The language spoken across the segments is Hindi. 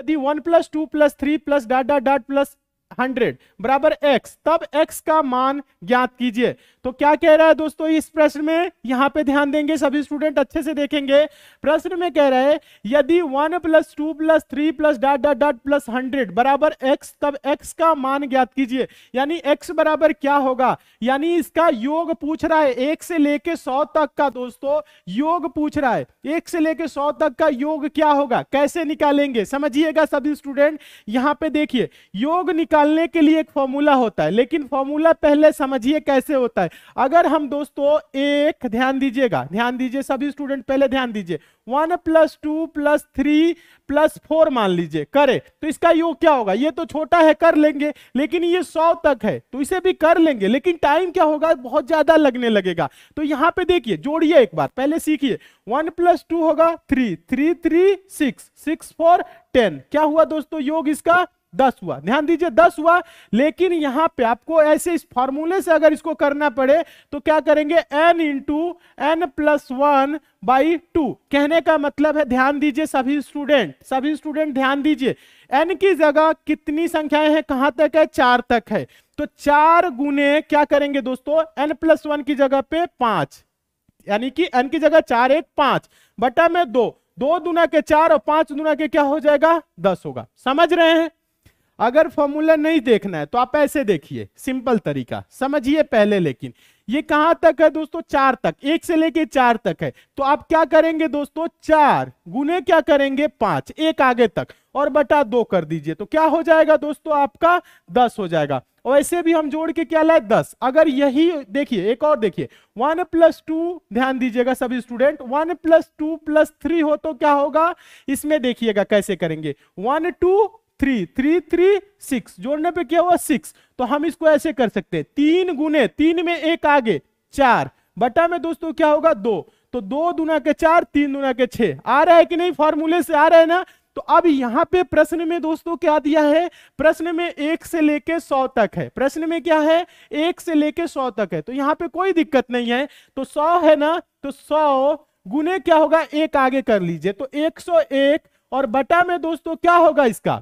यदि one plus two plus three plus dot dot dot plus hundred बराबर एक्स तब एक्स का मान ज्ञात कीजिए तो क्या कह रहा है दोस्तों इस प्रश्न में यहां पे ध्यान देंगे सभी स्टूडेंट अच्छे से देखेंगे प्रश्न में कह रहा है यदि one plus two plus three plus dot dot dot plus hundred बराबर एक्स तब एक्स का मान ज्ञात कीजिए यानी एक्स बराबर क्या होगा यानी इसका योग पूछ रहा है एक से लेके सौ तक का दोस्तों योग पूछ रहा है एक से लेके सौ तक का योग क्या होगा कैसे निकालेंगे समझिएगा सभी स्टूडेंट यहां पे देखिए योग निकाल निकालने के लिए एक फॉर्मूला होता है लेकिन फॉर्मूला पहले समझिए कैसे होता है अगर हम दोस्तों एक ध्यान दीजिएगा ध्यान दीजिए सभी स्टूडेंट पहले ध्यान दीजिए one plus two plus three plus four मान लीजिए करे तो इसका योग क्या होगा ये तो छोटा है कर लेंगे लेकिन ये सौ तक है तो इसे भी कर लेंगे लेकिन टाइम क्या होगा बहुत ज्यादा लगने लगेगा तो यहाँ पे देखिए जोड़िए एक बार पहले सीखिए वन प्लस टू होगा three three three six six four ten क्या हुआ दोस्तों योग इसका दस हुआ ध्यान दीजिए दस हुआ लेकिन यहां पे आपको ऐसे इस फॉर्मूले से अगर इसको करना पड़े तो क्या करेंगे N into N plus one by two कहने का मतलब है ध्यान दीजिए सभी स्टूडेंट सभी स्टूडेंट ध्यान दीजिए एन की जगह कितनी संख्याएं हैं कहां तक है चार तक है तो चार गुने क्या करेंगे दोस्तों एन प्लस वन की जगह पे पांच यानी कि एन की जगह चार एक पांच बटा में दो दो दुना के चार और पांच दुना के क्या हो जाएगा दस होगा समझ रहे हैं अगर फॉर्मूला नहीं देखना है तो आप ऐसे देखिए सिंपल तरीका समझिए पहले लेकिन ये कहां तक है दोस्तों चार तक एक से लेके चार तक है तो आप क्या करेंगे दोस्तों चार गुने क्या करेंगे पांच एक आगे तक और बटा दो कर दीजिए तो क्या हो जाएगा दोस्तों आपका दस हो जाएगा और ऐसे भी हम जोड़ के क्या लाए दस अगर यही देखिए एक और देखिए वन प्लस टू ध्यान दीजिएगा सभी student one plus two plus three हो तो क्या होगा इसमें देखिएगा कैसे करेंगे one two three three three six जोड़ने पे क्या हुआ सिक्स तो हम इसको ऐसे कर सकते हैं तीन गुने तीन में एक आगे चार बटा में दोस्तों क्या होगा दो तो दो दुना के चार तीन दुना के छ आ रहा है कि नहीं फॉर्मूले से आ रहा है ना तो अब यहाँ पे प्रश्न में दोस्तों क्या दिया है प्रश्न में एक से लेके सौ तक है प्रश्न में क्या है एक से लेके सौ तक है तो यहाँ पे कोई दिक्कत नहीं है तो सौ है ना तो सौ गुने क्या होगा एक आगे कर लीजिए तो एक सौ एक और बटा में दोस्तों क्या होगा इसका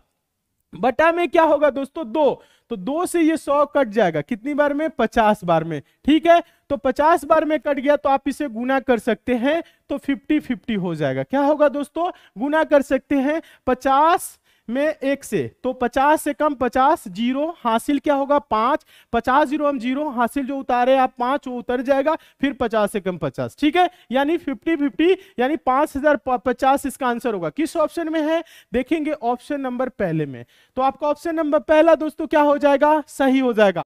बटा में क्या होगा दोस्तों दो तो दो से ये सौ कट जाएगा कितनी बार में पचास बार में ठीक है तो पचास बार में कट गया तो आप इसे गुना कर सकते हैं तो फिफ्टी फिफ्टी हो जाएगा क्या होगा दोस्तों गुना कर सकते हैं पचास में एक से तो पचास से कम पचास जीरो हासिल क्या होगा पांच पचास जीरो हम जीरो हासिल जो उतारे आप पांच वो उतर जाएगा फिर पचास से कम पचास ठीक है यानी फिफ्टी फिफ्टी यानी पांच हजार पचास इसका आंसर होगा किस ऑप्शन में है देखेंगे ऑप्शन नंबर पहले में तो आपका ऑप्शन नंबर पहला दोस्तों क्या हो जाएगा सही हो जाएगा